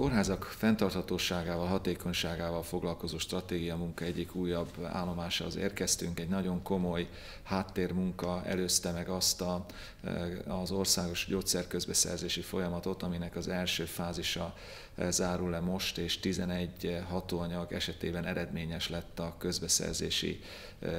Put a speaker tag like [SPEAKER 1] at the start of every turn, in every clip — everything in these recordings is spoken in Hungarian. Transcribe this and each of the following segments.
[SPEAKER 1] kórházak fenntarthatóságával, hatékonyságával foglalkozó stratégia munka egyik újabb állomása az érkeztünk. Egy nagyon komoly háttérmunka előzte meg azt a, eh, az országos gyógyszerközbeszerzési folyamatot, aminek az első fázisa eh, zárul le most, és 11 eh, hatóanyag esetében eredményes lett a közbeszerzési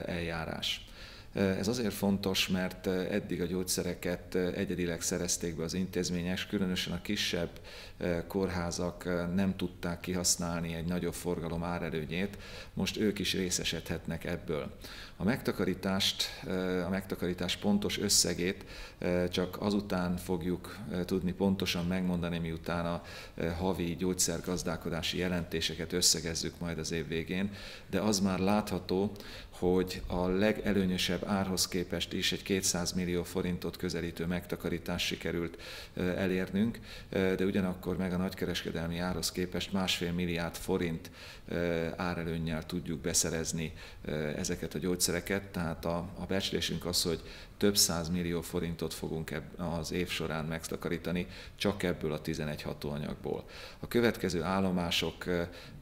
[SPEAKER 1] eljárás. Ez azért fontos, mert eh, eddig a gyógyszereket eh, egyedileg szerezték be az intézmények, különösen a kisebb eh, kórházak nem tudták kihasználni egy nagyobb forgalom árerőnyét, most ők is részesedhetnek ebből. A megtakarítást, a megtakarítás pontos összegét csak azután fogjuk tudni pontosan megmondani, miután a havi gyógyszergazdálkodási jelentéseket összegezzük majd az év végén, de az már látható, hogy a legelőnyösebb kisebb árhoz képest is egy 200 millió forintot közelítő megtakarítás sikerült elérnünk, de ugyanakkor meg a nagykereskedelmi árhoz képest másfél milliárd forint árelőnnyel tudjuk beszerezni ezeket a gyógyszereket, tehát a, a becslésünk az, hogy több száz millió forintot fogunk eb az év során megtakarítani, csak ebből a 11 hatóanyagból. A következő állomások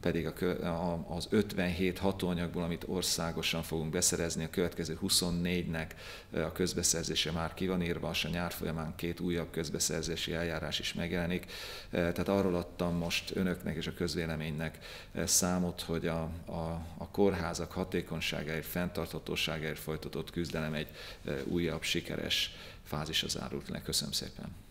[SPEAKER 1] pedig a, az 57 hatóanyagból, amit országosan fogunk beszerezni a következő 20 24-nek a közbeszerzése már ki van írva, és a nyár folyamán két újabb közbeszerzési eljárás is megjelenik. Tehát arról adtam most önöknek és a közvéleménynek számot, hogy a, a, a kórházak hatékonyságáért, fenntarthatóságáért folytatott küzdelem egy újabb sikeres fázisa zárult le. Köszönöm szépen!